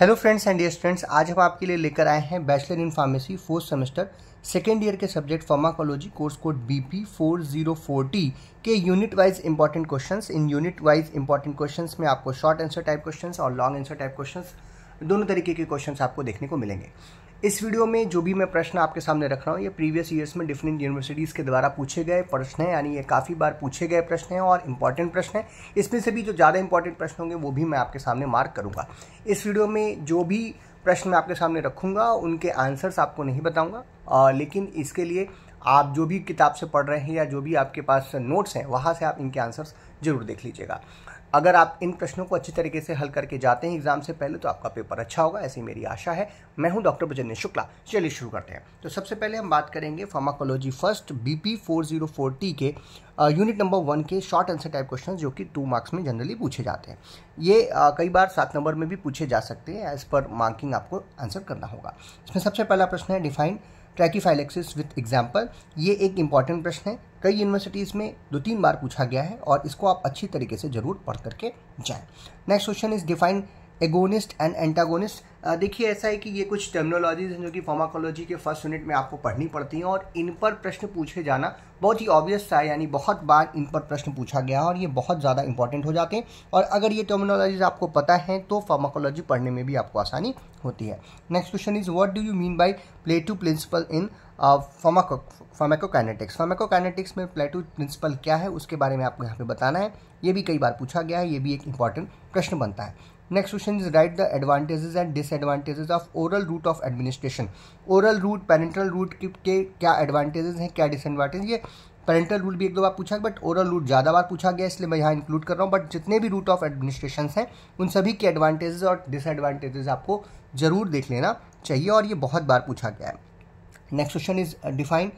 hello friends and students आज हम आपके लिए लेकर आए हैं bachelor in pharmacy fourth semester second year के subject pharmacology course code B P four zero T के unit wise important questions in unit wise important questions में आपको शॉर्ट आंसर टाइप क्वेश्चंस और लॉन्ग आंसर टाइप क्वेश्चंस दोनों तरीके के question आपको देखने को मिलेंगे इस वीडियो में जो भी मैं प्रश्न आपके सामने रख रहा हूँ ये प्रीवियस ईयर्स में डिफरेंट यूनिवर्सिटीज़ के द्वारा पूछे गए प्रश्न हैं यानी ये काफ़ी बार पूछे गए प्रश्न हैं और इंपॉर्टेंट प्रश्न हैं इसमें से भी जो ज़्यादा इंपॉर्टेंट प्रश्न होंगे वो भी मैं आपके सामने मार्क करूँगा इस वीडियो में जो भी प्रश्न मैं आपके सामने रखूँगा उनके आंसर्स आपको नहीं बताऊँगा लेकिन इसके लिए आप जो भी किताब से पढ़ रहे हैं या जो भी आपके पास नोट्स हैं वहाँ से आप इनके आंसर्स ज़रूर देख लीजिएगा अगर आप इन प्रश्नों को अच्छी तरीके से हल करके जाते हैं एग्जाम से पहले तो आपका पेपर अच्छा होगा ऐसी मेरी आशा है मैं हूं डॉक्टर ब्रजन्य शुक्ला चलिए शुरू करते हैं तो सबसे पहले हम बात करेंगे pharmacology first B four zero four T के यूनिट नंबर वन के शॉर्ट आंसर टाइप क्वेश्चन जो कि टू मार्क्स में जनरली पूछे जाते हैं ये आ, कई बार सात नंबर में भी पूछे जा सकते हैं एज पर मार्किंग आपको आंसर करना होगा इसमें सबसे पहला प्रश्न है डिफाइन ट्रैकीफाइलेक्सिस विथ एग्जाम्पल ये एक इंपॉर्टेंट प्रश्न है कई यूनिवर्सिटीज़ में दो तीन बार पूछा गया है और इसको आप अच्छी तरीके से ज़रूर पढ़ करके जाए next question is define agonist and antagonist देखिए ऐसा है कि ये कुछ टर्मिनोलॉजीज हैं जो कि फार्माकोलॉजी के फर्स्ट यूनिट में आपको पढ़नी पड़ती हैं और इन पर प्रश्न पूछे जाना बहुत ही ऑब्वियस सा है यानी बहुत बार इन पर प्रश्न पूछा गया है और ये बहुत ज़्यादा इंपॉर्टेंट हो जाते हैं और अगर ये टर्मिनोलॉजीज आपको पता है तो फार्माकोलॉजी पढ़ने में भी आपको आसानी होती है next question is what do you mean by plateau principle in pharmaco pharmacokinetics pharmacokinetics में प्लेटू प्रिंसिपल क्या है उसके बारे में आपको यहाँ पे बताना है ये भी कई बार पूछा गया है ये भी एक इंपॉर्टेंट प्रश्न बनता है next question is write the advantages and disadvantages of oral route of administration oral route parenteral route के क्या एडवांटेजेस हैं क्या डिसएडवांटेज ये पेरेंटल रूट भी एक दो बार पूछा बट ओरल रूट ज़्यादा बार पूछा गया इसलिए मैं यहाँ इंक्लूड कर रहा हूँ बट जितने भी रूट ऑफ एडमिनिस्ट्रेशन हैं उन सभी के एडवांटेजेस और डिसएडवांटेजेस आपको ज़रूर देख लेना चाहिए और ये बहुत बार पूछा गया है next question is define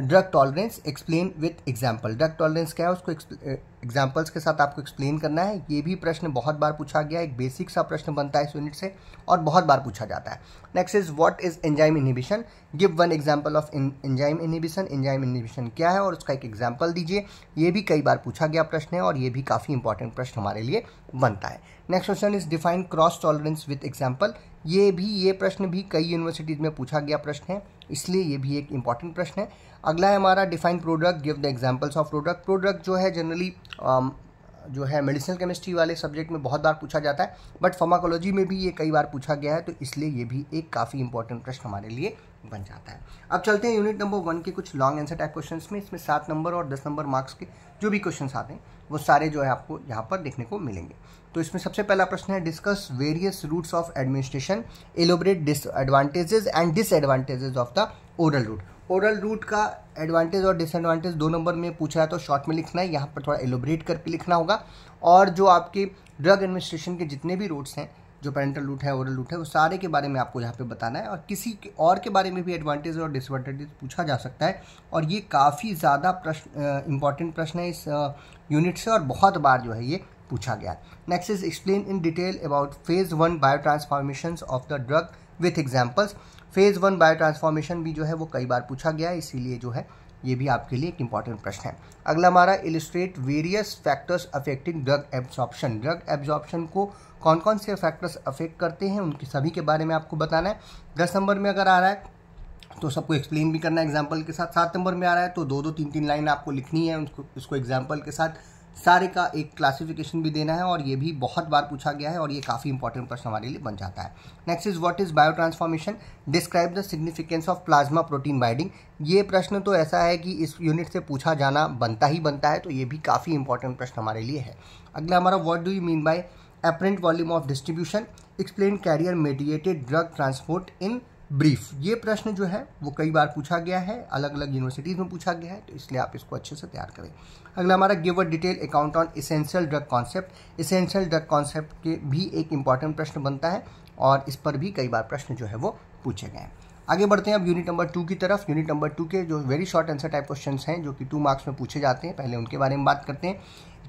drug tolerance explain with example drug tolerance क्या है उसको एग्जाम्पल्स के साथ आपको एक्सप्लेन करना है ये भी प्रश्न बहुत बार पूछा गया एक बेसिक सा प्रश्न बनता है इस यूनिट से और बहुत बार पूछा जाता है next is what is enzyme inhibition give one example of enzyme inhibition enzyme inhibition क्या है और उसका एक एग्जाम्पल दीजिए ये भी कई बार पूछा गया प्रश्न है और ये भी काफ़ी इंपॉर्टेंट प्रश्न हमारे लिए बनता है next question is define cross tolerance with example ये भी ये प्रश्न भी कई यूनिवर्सिटीज़ में पूछा गया प्रश्न है इसलिए ये भी एक इंपॉर्टेंट प्रश्न है अगला है हमारा define product give the examples of product product जो है जनरली um, जो है मेडिसिनल केमिस्ट्री वाले सब्जेक्ट में बहुत बार पूछा जाता है बट फार्माकोलॉजी में भी ये कई बार पूछा गया है तो इसलिए ये भी एक काफ़ी इंपॉर्टेंट प्रश्न हमारे लिए बन जाता है अब चलते हैं यूनिट नंबर वन के कुछ लॉन्ग आंसर टाइप क्वेश्चंस में इसमें सात नंबर और दस नंबर मार्क्स के जो भी क्वेश्चन आते हैं वो सारे जो है आपको यहाँ पर देखने को मिलेंगे तो इसमें सबसे पहला प्रश्न है discuss various routes of administration elaborate disadvantages and disadvantages of the oral route oral route का एडवांटेज और डिसएडवांटेज दो नंबर में पूछा है तो शॉर्ट में लिखना है यहाँ पर थोड़ा एलोबरेट करके लिखना होगा और जो आपके ड्रग एडमिनिस्ट्रेशन के जितने भी रूट्स हैं जो पेरेंटल रूट है ओरल रूट है वो सारे के बारे में आपको यहाँ पे बताना है और किसी के और के बारे में भी एडवांटेज और डिसएडवांटेज पूछा जा सकता है और ये काफ़ी ज़्यादा प्रश्न इंपॉर्टेंट प्रश्न है इस यूनिट से और बहुत बार जो है ये पूछा गया next is explain in detail about phase one biotransformation of the drug with examples phase one bio transformation भी जो है वो कई बार पूछा गया है इसीलिए जो है ये भी आपके लिए एक इंपॉर्टेंट प्रश्न है अगला हमारा illustrate various factors affecting drug absorption drug absorption को कौन कौन से फैक्टर्स अफेक्ट करते हैं उनके सभी के बारे में आपको बताना है दस नंबर में अगर आ रहा है तो सबको एक्सप्लेन भी करना है एग्जाम्पल के साथ सात नंबर में आ रहा है तो दो दो तीन तीन लाइन आपको लिखनी है उसको उसको एग्जाम्पल के साथ सारे का एक क्लासिफिकेशन भी देना है और ये भी बहुत बार पूछा गया है और ये काफ़ी इंपॉर्टेंट प्रश्न हमारे लिए बन जाता है next is what is bio transformation describe the significance of plasma protein binding ये प्रश्न तो ऐसा है कि इस यूनिट से पूछा जाना बनता ही बनता है तो ये भी काफ़ी इंपॉर्टेंट प्रश्न हमारे लिए है अगला हमारा what do you mean by apparent volume of distribution explain carrier mediated drug transport in brief ये प्रश्न जो है वो कई बार पूछा गया है अलग अलग यूनिवर्सिटीज़ में पूछा गया है तो इसलिए आप इसको अच्छे से तैयार करें अगला हमारा give a detail account on essential drug concept essential drug concept के भी एक इम्पॉर्टेंट प्रश्न बनता है और इस पर भी कई बार प्रश्न जो है वो पूछे गए हैं आगे बढ़ते हैं अब यूनिट नंबर टू की तरफ यूनिट नंबर टू के जो very short answer type question हैं जो कि टू मार्क्स में पूछे जाते हैं पहले उनके बारे में बात करते हैं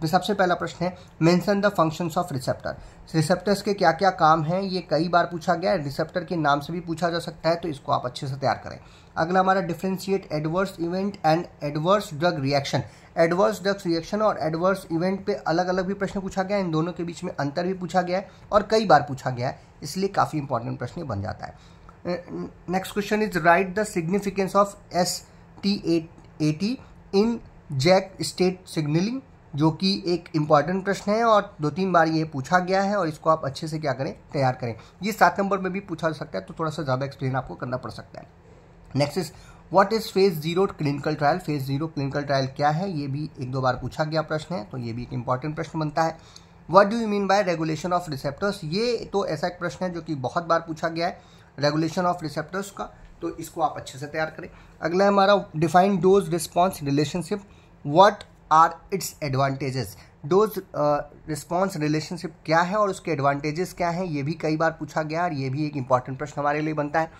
तो सबसे पहला प्रश्न है mention the functions of receptor receptors के क्या क्या काम हैं ये कई बार पूछा गया है रिसेप्टर के नाम से भी पूछा जा सकता है तो इसको आप अच्छे से तैयार करें अगला हमारा differentiate adverse event and adverse drug reaction adverse drugs reaction और एडवर्स इवेंट पे अलग अलग भी प्रश्न पूछा गया है इन दोनों के बीच में अंतर भी पूछा गया है और कई बार पूछा गया है इसलिए काफ़ी इंपॉर्टेंट प्रश्न बन जाता है next question is write the significance of S T AT in JAK STAT signalling जो कि एक इम्पॉर्टेंट प्रश्न है और दो तीन बार ये पूछा गया है और इसको आप अच्छे से क्या करें तैयार करें ये सात नंबर में भी पूछा जा सकता है तो थोड़ा सा ज़्यादा एक्सप्लेन आपको करना पड़ सकता है next is what is phase zero clinical trial phase zero clinical trial क्या है ये भी एक दो बार पूछा गया प्रश्न है तो ये भी एक इम्पॉर्टेंट प्रश्न बनता है what do you mean by regulation of receptors ये तो ऐसा एक प्रश्न है जो कि बहुत बार पूछा गया है रेगुलेशन ऑफ रिसेप्टर्स का तो इसको आप अच्छे से तैयार करें अगला हमारा define dose response relationship what are its advantages dose response relationship क्या है और उसके एडवांटेजेस क्या हैं ये भी कई बार पूछा गया और ये भी एक इंपॉर्टेंट प्रश्न हमारे लिए बनता है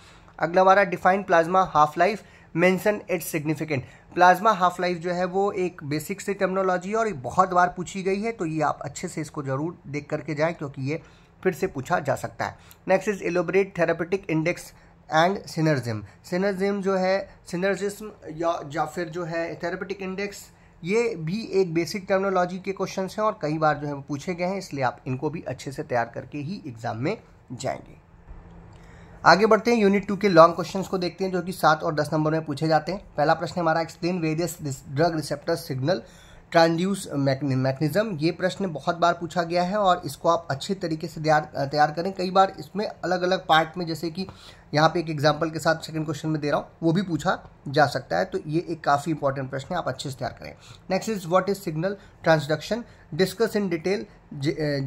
अगला हमारा defined plasma half life mention its significant plasma half life जो है वो एक बेसिक टेक्नोलॉजी है और बहुत बार पूछी गई है तो ये आप अच्छे से इसको ज़रूर देख करके जाएँ क्योंकि ये फिर से पूछा जा सकता है next is elaborate therapeutic index and synergism synergism जो है सिनर्जिस्म या या फिर जो है थेरापेटिक इंडेक्स ये भी एक बेसिक टर्मिनोलॉजी के क्वेश्चन हैं और कई बार जो है वो पूछे गए हैं इसलिए आप इनको भी अच्छे से तैयार करके ही एग्जाम में जाएंगे आगे बढ़ते हैं यूनिट टू के लॉन्ग क्वेश्चंस को देखते हैं जो कि सात और दस नंबर में पूछे जाते हैं पहला प्रश्न हमारा explain various drug receptor signal transduce mechanism ये प्रश्न बहुत बार पूछा गया है और इसको आप अच्छे तरीके से तैयार करें कई बार इसमें अलग अलग पार्ट में जैसे कि यहाँ पे एक एग्जाम्पल के साथ सेकंड क्वेश्चन में दे रहा हूँ वो भी पूछा जा सकता है तो ये एक काफ़ी इंपॉर्टेंट प्रश्न है आप अच्छे से तैयार करें next is what is signal transduction discuss in detail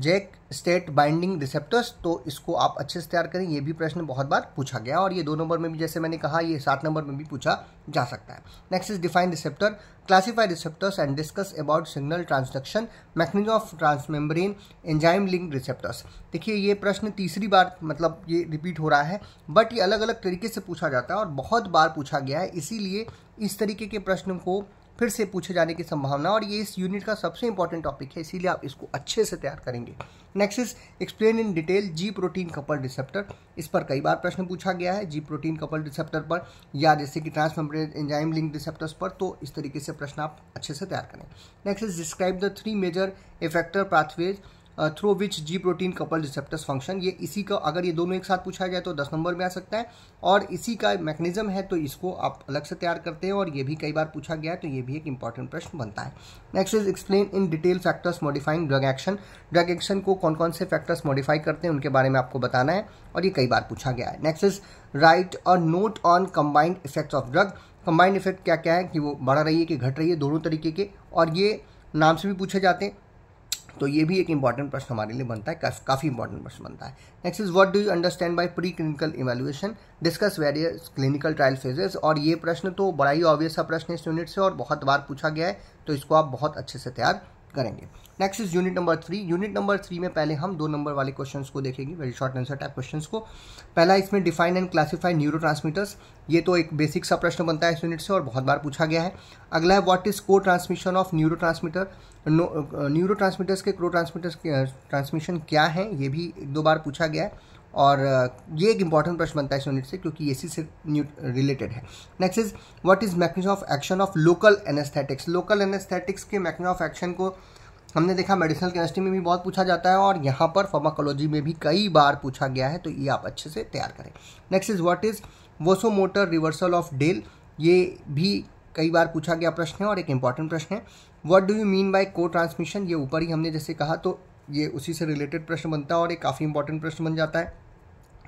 JAK STAT binding receptors तो इसको आप अच्छे से तैयार करें ये भी प्रश्न बहुत बार पूछा गया और ये दो नंबर में भी जैसे मैंने कहा ये सात नंबर में भी पूछा जा सकता है next is define receptor classify receptors and discuss about signal transduction mechanism of transmembrane enzyme link receptors देखिए ये प्रश्न तीसरी बार मतलब ये रिपीट हो रहा है बट ये अलग अलग तरीके से पूछा जाता है और बहुत बार पूछा गया है इसीलिए इस तरीके के प्रश्न को फिर से पूछे जाने की संभावना और ये इस यूनिट का सबसे इंपॉर्टेंट टॉपिक है इसीलिए आप इसको अच्छे से तैयार करेंगे next is explain in detail G protein couple receptor इस पर कई बार प्रश्न पूछा गया है जी प्रोटीन कपल रिसेप्टर पर या जैसे कि ट्रांसमेम्ब्रेन एंजाइम लिंक रिसेप्टर्स पर तो इस तरीके से प्रश्न आप अच्छे से तैयार करें next is describe the three major effector pathways through which G protein couple receptors function ये इसी का अगर ये दोनों एक साथ पूछा जाए तो दस नंबर में आ सकता है और इसी का मैकेनिज्म है तो इसको आप अलग से तैयार करते हैं और ये भी कई बार पूछा गया है तो ये भी एक इंपॉर्टेंट प्रश्न बनता है next is explain in detail factors modifying drug action drug action को कौन कौन से फैक्टर्स मॉडिफाई करते हैं उनके बारे में आपको बताना है और ये कई बार पूछा गया है नेक्स्ट इज राइट और note on combined effects of drug combined effect क्या क्या है कि वो बढ़ रही है कि घट रही है दोनों तरीके के और ये नाम से भी पूछे जाते हैं तो ये भी एक इंपॉर्टेंट प्रश्न हमारे लिए बनता है काफ़ी इंपॉर्टेंट प्रश्न बनता है next is what do you understand by pre clinical evaluation discuss various clinical trial phases और ये प्रश्न तो बड़ा ही ऑब्वियस सा प्रश्न है इस यूनिट से और बहुत बार पूछा गया है तो इसको आप बहुत अच्छे से तैयार करेंगे next is unit number three unit number three में पहले हम दो नंबर वाले क्वेश्चन को देखेंगे very short answer type question को पहला इसमें डिफाइन एंड क्लासिफाइड न्यूरो ये तो एक बेसिक सा प्रश्न बनता है इस यूनिट से और बहुत बार पूछा गया है अगला है what is co transmission of neuro neuro transmitters के क्रो ट्रांसमीटर्स के ट्रांसमिशन क्या है ये भी एक दो बार पूछा गया है और ये एक इंपॉर्टेंट प्रश्न बनता है इस यूनिट से क्योंकि सी से रिलेटेड है next is what is mechanism of action of local anaesthetics local anaesthetics के मैकनिज ऑफ एक्शन को हमने देखा मेडिसिनल केमिस्ट्री में भी बहुत पूछा जाता है और यहाँ पर फार्माकोलॉजी में भी कई बार पूछा गया है तो ये आप अच्छे से तैयार करें next is what is vaso motor reversal of Dale ये भी कई बार पूछा गया प्रश्न है और एक इंपॉर्टेंट प्रश्न है what do you mean by co transmission ये ऊपर ही हमने जैसे कहा तो ये उसी से रिलेटेड प्रश्न बनता है और ये काफ़ी इंपॉर्टेंट प्रश्न बन जाता है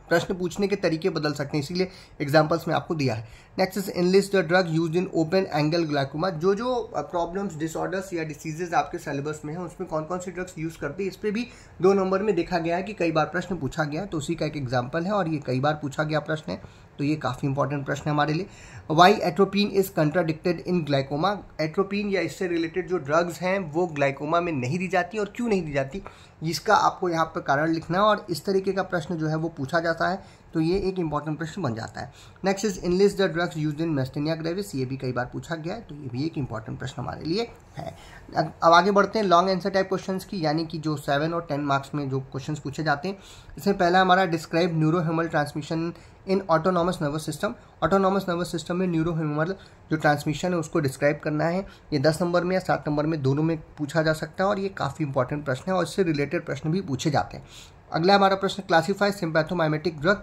प्रश्न पूछने के तरीके बदल सकते हैं इसीलिए एग्जाम्पल्स में आपको दिया है next is enlist the drug used in open angle glaucoma जो जो प्रॉब्लम्स uh, डिसऑर्डर्स या डिसीजेज आपके सिलेबस में हैं उसमें कौन कौन सी ड्रग्स यूज़ करते हैं इस पर भी दो नंबर में देखा गया है कि कई बार प्रश्न पूछा गया है तो उसी का एक एग्जाम्पल है और ये कई बार पूछा गया प्रश्न है तो ये काफ़ी इंपॉर्टेंट प्रश्न है हमारे लिए why atropine is contradicted in glaucoma atropine या इससे रिलेटेड जो ड्रग्स हैं वो ग्लाइकोमा में नहीं दी जाती और क्यों नहीं दी जाती इसका आपको यहाँ पर कारण लिखना है और इस तरीके का प्रश्न जो है वो पूछा जाता है तो ये एक इंपॉर्टेंट प्रश्न बन जाता है next is enlist the drugs used in myasthenia gravis ये भी कई बार पूछा गया है तो ये भी एक इंपॉर्टेंट प्रश्न हमारे लिए है अब आगे बढ़ते हैं लॉन्ग आंसर टाइप क्वेश्चंस की यानी कि जो सेवन और टेन मार्क्स में जो क्वेश्चंस पूछे जाते हैं इसमें पहला हमारा describe neurohumoral transmission in autonomous nervous system autonomous nervous system में न्यूरोहेमल जो ट्रांसमिशन है उसको डिस्क्राइब करना है ये दस नंबर में या सात नंबर में दोनों में पूछा जा सकता है और ये काफ़ी इंपॉर्टेंट प्रश्न है और इससे रिलेटेड प्रश्न भी पूछे जाते हैं अगला हमारा प्रश्न classify sympathomimetic drug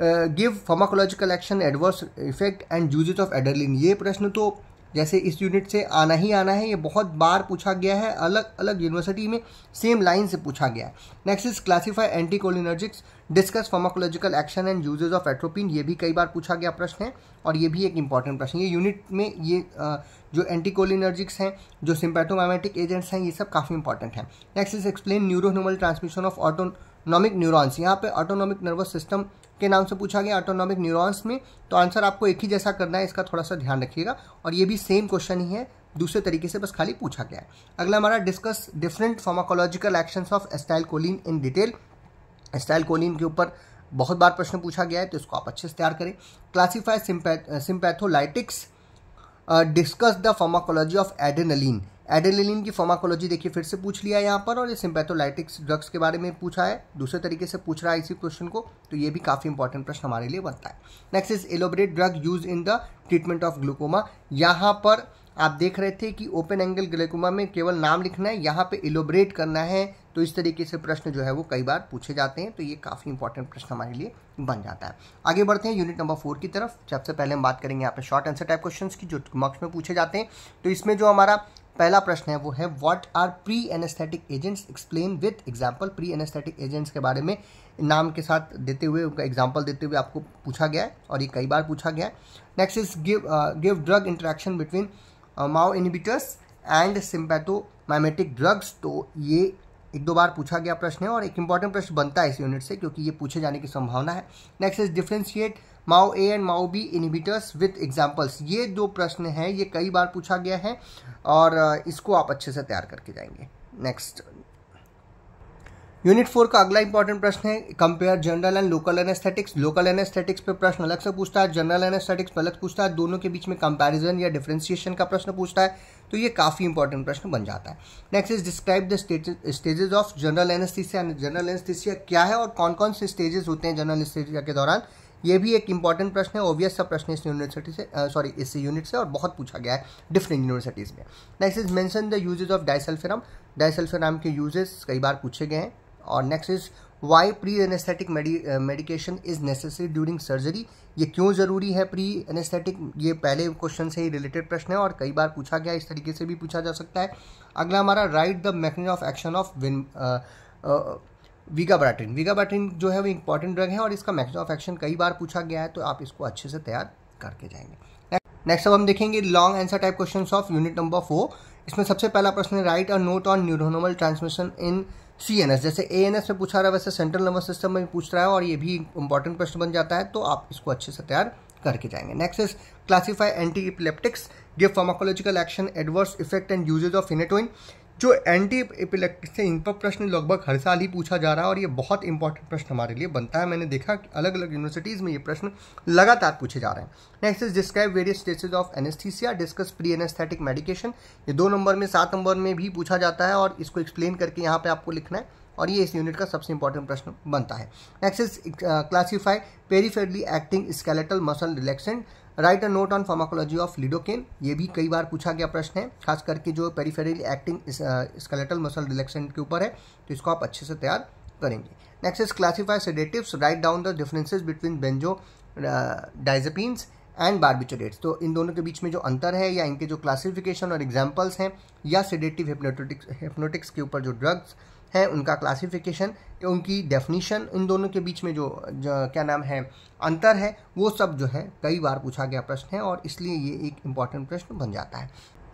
give pharmacological action adverse effect and uses of adrenaline ये प्रश्न तो जैसे इस यूनिट से आना ही आना है ये बहुत बार पूछा गया है अलग अलग यूनिवर्सिटी में सेम लाइन से पूछा गया है next is classify anticholinergics discuss pharmacological action and uses of atropine ये भी कई बार पूछा गया प्रश्न है और ये भी एक इंपॉर्टेंट प्रश्न ये यूनिट में ये uh, जो एंटीकोलिनर्जिक्स हैं जो सिम्पैटोमैमेटिक एजेंट्स हैं ये सब काफ़ी इंपॉर्टेंट हैं next is explain neurohumoral transmission of autonomic neurons यहाँ पे ऑटोनॉमिक नर्वस सिस्टम के नाम से पूछा गया ऑटोनॉमिक न्यूरॉन्स में तो आंसर आपको एक ही जैसा करना है इसका थोड़ा सा ध्यान रखिएगा और ये भी सेम क्वेश्चन ही है दूसरे तरीके से बस खाली पूछा गया है अगला हमारा discuss different pharmacological actions of acetylcholine in detail acetylcholine के ऊपर बहुत बार प्रश्न पूछा गया है तो इसको आप अच्छे से तैयार करें classify sympatholytics discuss the pharmacology of adrenaline adrenaline की फॉर्माकोलॉजी देखिए फिर से पूछ लिया यहाँ पर और ये सिंपैथोलाइटिक्स ड्रग्स के बारे में पूछा है दूसरे तरीके से पूछ रहा है इसी क्वेश्चन को तो ये भी काफ़ी इंपॉर्टेंट प्रश्न हमारे लिए बनता है next is elaborate drug used in the treatment of glaucoma यहाँ पर आप देख रहे थे कि ओपन एंगल ग्लूकोमा में केवल नाम लिखना है यहाँ पे एलोबरेट करना है तो इस तरीके से प्रश्न जो है वो कई बार पूछे जाते हैं तो ये काफ़ी इंपॉर्टेंट प्रश्न हमारे लिए बन जाता है आगे बढ़ते हैं यूनिट नंबर फोर की तरफ सबसे पहले हम बात करेंगे यहाँ पे शॉर्ट आंसर टाइप क्वेश्चन की जो मार्क्स में पूछे जाते हैं तो इसमें जो हमारा पहला प्रश्न है वो है what are pre anaesthetic agents explain with example pre anaesthetic agents के बारे में नाम के साथ देते हुए उनका एग्जाम्पल देते हुए आपको पूछा गया है और ये कई बार पूछा गया है next is give give drug interaction between MAO inhibitors and mimetic drugs तो ये एक दो बार पूछा गया प्रश्न है और एक इंपॉर्टेंट प्रश्न बनता है इस यूनिट से क्योंकि ये पूछे जाने की संभावना है next is differentiate MAO A and MAO B inhibitors with examples ये दो प्रश्न हैं ये कई बार पूछा गया है और इसको आप अच्छे से तैयार करके जाएंगे नेक्स्ट यूनिट फोर का अगला इंपॉर्टेंट प्रश्न है compare general and local anaesthetics local anaesthetics पे प्रश्न अलग से पूछता है जनरल एनेस्थेटिक्स अलग पूछता है दोनों के बीच में कंपैरिजन या डिफ्रेंसिएशन का प्रश्न पूछता है तो ये काफ़ी इंपॉर्टेंट प्रश्न बन जाता है next is describe the stages of general anaesthesia general anaesthesia क्या है और कौन कौन से स्टेजेस होते हैं जनरल एनेस्थिसिया के दौरान ये भी एक इंपॉर्टेंट प्रश्न है ओबियस सा प्रश्न इस यूनिवर्सिटी से सॉरी इस यूनिट से और बहुत पूछा गया है डिफरेंट यूनिवर्सिटीज़ में next is mention the uses of disulfiram disulfiram के यूजेस कई बार पूछे गए हैं और next is why pre anaesthetic medication is necessary during surgery ये क्यों ज़रूरी है प्री एनेस्थेटिक ये पहले क्वेश्चन से ही रिलेटेड प्रश्न है और कई बार पूछा गया इस तरीके से भी पूछा जा सकता है अगला हमारा write the mechanism of action of vigabatrin vigabatrin जो है वो इंपॉर्टेंट ड्रग है और इसका मैक्सिम ऑफ एक्शन कई बार पूछा गया है तो आप इसको अच्छे से तैयार करके जाएंगे नेक्स्ट अब हम देखेंगे long answer type question of unit number four इसमें सबसे पहला प्रश्न है write a note on neurohumoral transmission in C N S जैसे ए एन एस में पूछा रहा है वैसे सेंट्रल नर्वस सिस्टम में पूछ रहा है और ये भी इंपॉर्टेंट प्रश्न बन जाता है तो आप इसको अच्छे से तैयार करके जाएंगे next is classify anti epileptics give pharmacological action adverse effect and uses of phenytoin जो एंटी एपिलेक्टिक्स है इन पर प्रश्न लगभग हर साल ही पूछा जा रहा है और ये बहुत इंपॉर्टेंट प्रश्न हमारे लिए बनता है मैंने देखा कि अलग अलग यूनिवर्सिटीज़ में ये प्रश्न लगातार पूछे जा रहे हैं next is describe various stages of anaesthesia discuss pre anaesthetic medication ये दो नंबर में सात नंबर में भी पूछा जाता है और इसको एक्सप्लेन करके यहाँ पर आपको लिखना है और ये इस यूनिट का सबसे इंपॉर्टेंट प्रश्न बनता है next is classify peripherally acting skeletal muscle relaxant write a note on pharmacology of lidocaine ये भी कई बार पूछा गया प्रश्न है खास करके जो peripheral acting skeletal muscle relaxation के ऊपर है तो इसको आप अच्छे से तैयार करेंगे next is classify sedative write down the differences between benzodiazepines and barbiturates तो इन दोनों के बीच में जो अंतर है या इनके जो क्लासिफिकेशन और एग्जाम्पल्स हैं या सेडेटिव हेप्नोटिक्स हिप्नोटिक्स के ऊपर जो ड्रग्स है उनका क्लासिफिकेशन उनकी डेफिनीशन इन दोनों के बीच में जो, जो क्या नाम है अंतर है वो सब जो है कई बार पूछा गया प्रश्न है और इसलिए ये एक इम्पॉर्टेंट प्रश्न बन जाता है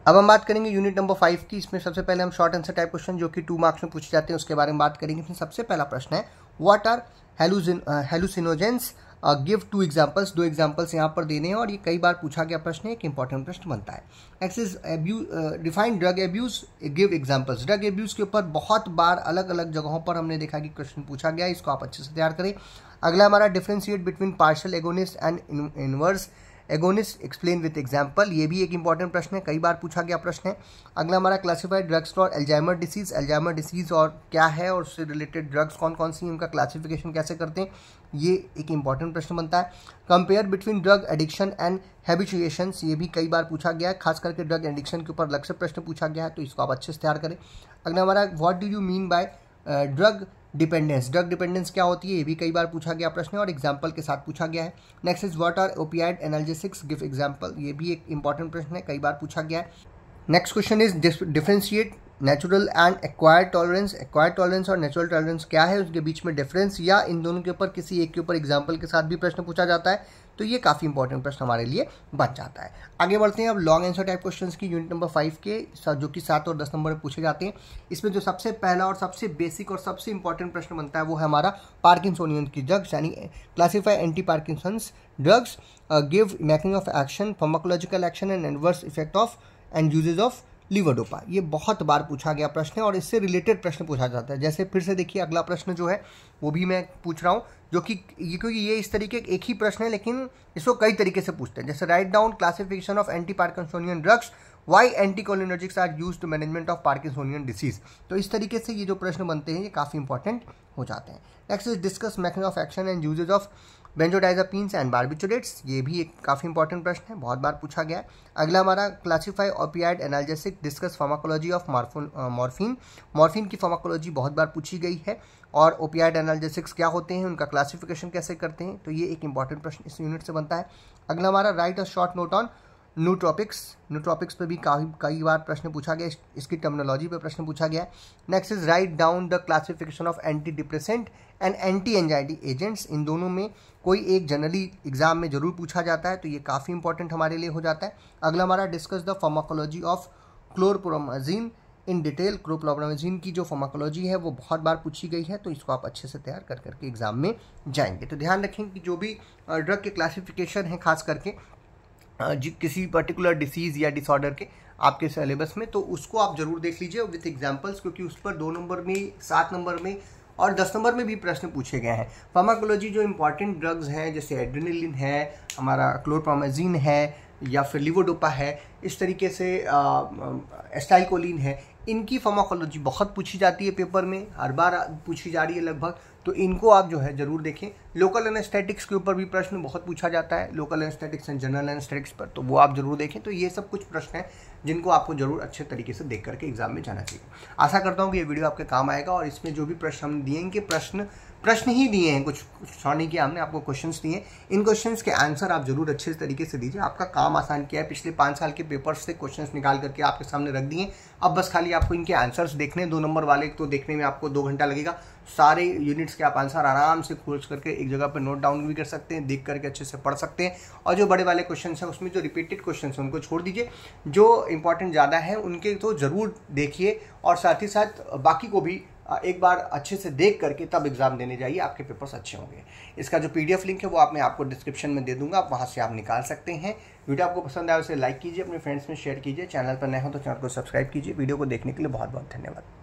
अब हम बात करेंगे यूनिट नंबर फाइव की इसमें सबसे पहले हम शॉर्ट आंसर टाइप क्वेश्चन जो कि टू मार्क्स में पूछे जाते हैं उसके बारे में बात करेंगे इसमें सबसे पहला प्रश्न है what are hallucinogens give two examples दो एग्जाम्पल्स यहाँ पर देने हैं और ये कई बार पूछा गया प्रश्न एक इंपॉर्टेंट प्रश्न बनता है abuse define drug abuse give examples drug abuse के ऊपर बहुत बार अलग अलग जगहों पर हमने देखा कि क्वेश्चन पूछा गया इसको आप अच्छे से तैयार करें अगला हमारा differentiate between partial agonist and inverse in agonist explain with example ये भी एक इंपॉर्टेंट प्रश्न है कई बार पूछा गया प्रश्न है अगला हमारा classified drugs for Alzheimer disease Alzheimer disease और क्या है और उससे रिलेटेड ड्रग्स कौन कौन सी उनका क्लासिफिकेशन कैसे करते हैं ये एक इंपॉर्टेंट प्रश्न बनता है compare between drug addiction and habituation ये भी कई बार पूछा गया है खास करके ड्रग एडिक्शन के ऊपर लक्ष्य प्रश्न पूछा गया है तो इसको आप अच्छे से तैयार करें अगला हमारा what do you mean by drug dependence drug dependence क्या होती है ये भी कई बार पूछा गया प्रश्न और एग्जाम्पल के साथ पूछा गया है next is what are opioid analgesics give example ये भी एक इंपॉर्टेंट प्रश्न है कई बार पूछा गया है next question is differentiate natural and acquired tolerance acquired tolerance और नेचुरल टॉलरेंस क्या है उसके बीच में डिफरेंस या इन दोनों के ऊपर किसी एक के ऊपर एग्जाम्पल के साथ भी प्रश्न पूछा जाता है तो ये काफ़ी इंपॉर्टेंट प्रश्न हमारे लिए बच जाता है आगे बढ़ते हैं अब लॉन्ग आंसर टाइप क्वेश्चंस की यूनिट नंबर फाइव के जो कि सात और दस नंबर में पूछे जाते हैं इसमें जो सबसे पहला और सबसे बेसिक और सबसे इंपॉर्टेंट प्रश्न बनता है वो है हमारा पार्किंसोनियन की ड्रग्स यानी classify anti parkinson drugs give मैकिंग of action pharmacological action and adverse effect of and uses of levodopa ये बहुत बार पूछा गया प्रश्न है और इससे रिलेटेड प्रश्न पूछा जाता है जैसे फिर से देखिए अगला प्रश्न जो है वो भी मैं पूछ रहा हूँ जो कि ये क्योंकि ये इस तरीके एक ही प्रश्न है लेकिन इसको कई तरीके से पूछते हैं जैसे write down classification of anti parkinsonian drugs why anti are used to management of parkinsonian disease तो इस तरीके से ये जो प्रश्न बनते हैं ये काफ़ी इंपॉर्टेंट हो जाते हैं नेक्स्ट इज डिस्कस मैकन of action and uses of benzodiazepines and barbiturates ये भी एक काफ़ी इंपॉर्टेंट प्रश्न है बहुत बार पूछा गया है अगला हमारा classify opioid analgesic discuss pharmacology of morphine morphine की फार्माकोलॉजी बहुत बार पूछी गई है और ओपियाइड एनाल्जेसिक्स क्या होते हैं उनका क्लासिफिकेशन कैसे करते हैं तो ये एक इंपॉर्टेंट प्रश्न इस यूनिट से बनता है अगला हमारा राइट और short note on nootropics nootropics पर भी काफ़ी कई बार प्रश्न पूछा गया इसकी टर्मिनोलॉजी पर प्रश्न पूछा गया next is write down the classification of anti depressant and anti anxiety agents इन दोनों में कोई एक जनरली एग्जाम में ज़रूर पूछा जाता है तो ये काफ़ी इंपॉर्टेंट हमारे लिए हो जाता है अगला हमारा discuss the pharmacology of chlorpromazine in detail chlorpromazine की जो फार्माकोलॉजी है वो बहुत बार पूछी गई है तो इसको आप अच्छे से तैयार कर करके एग्ज़ाम में जाएंगे तो ध्यान रखें कि जो भी ड्रग के क्लासिफिकेशन है खास करके जी किसी पर्टिकुलर डिसीज़ या डिसऑर्डर के आपके सिलेबस में तो उसको आप ज़रूर देख लीजिए विथ एग्जाम्पल्स क्योंकि उस पर दो नंबर में सात नंबर में और दस नंबर में भी प्रश्न पूछे गए हैं फार्माकोलॉजी जो इंपॉर्टेंट ड्रग्स हैं जैसे एड्रेनलिन है हमारा क्लोरपामाजीन है या फिर लिवोडोपा है इस तरीके से एस्टाइकोलिन है इनकी फार्माकोलॉजी बहुत पूछी जाती है पेपर में हर बार पूछी जा रही है लगभग तो इनको आप जो है ज़रूर देखें लोकल एनेस्थेटिक्स के ऊपर भी प्रश्न बहुत पूछा जाता है local anaesthetics and general anaesthetics पर तो वो आप ज़रूर देखें तो ये सब कुछ प्रश्न हैं जिनको आपको जरूर अच्छे तरीके से देख करके एग्जाम में जाना चाहिए आशा करता हूँ कि ये वीडियो आपके काम आएगा और इसमें जो भी प्रश्न हम देंगे प्रश्न प्रश्न ही दिए हैं कुछ सॉरी किया हमने आपको क्वेश्चन दिए इन क्वेश्चन के आंसर आप जरूर अच्छे तरीके से दीजिए आपका काम आसान किया है पिछले पाँच साल के पेपर से क्वेश्चन निकाल करके आपके सामने रख दिए अब बस खाली आपको इनके आंसर्स देखने दो नंबर वाले तो देखने में आपको दो घंटा लगेगा सारे यूनिट्स के आप आंसर आराम से खोज करके एक जगह पर नोट डाउन भी कर सकते हैं देख करके अच्छे से पढ़ सकते हैं और जो बड़े वाले क्वेश्चन हैं उसमें जो रिपीटेड क्वेश्चन हैं उनको छोड़ दीजिए जो इंपॉर्टेंट ज़्यादा है उनके तो ज़रूर देखिए और साथ ही साथ बाकी को भी एक बार अच्छे से देख करके तब एग्ज़ाम देने जाइए आपके पेपर्स अच्छे होंगे इसका जो पीडीएफ लिंक है वो आप मैं आपको डिस्क्रिप्शन में दे दूंगा आप वहाँ से आप निकाल सकते हैं वीडियो आपको पसंद आए उसे लाइक कीजिए अपने फ्रेंड्स में शेयर कीजिए चैनल पर नए हो तो चैनल को सब्सक्राइब कीजिए वीडियो को देखने के लिए बहुत बहुत धन्यवाद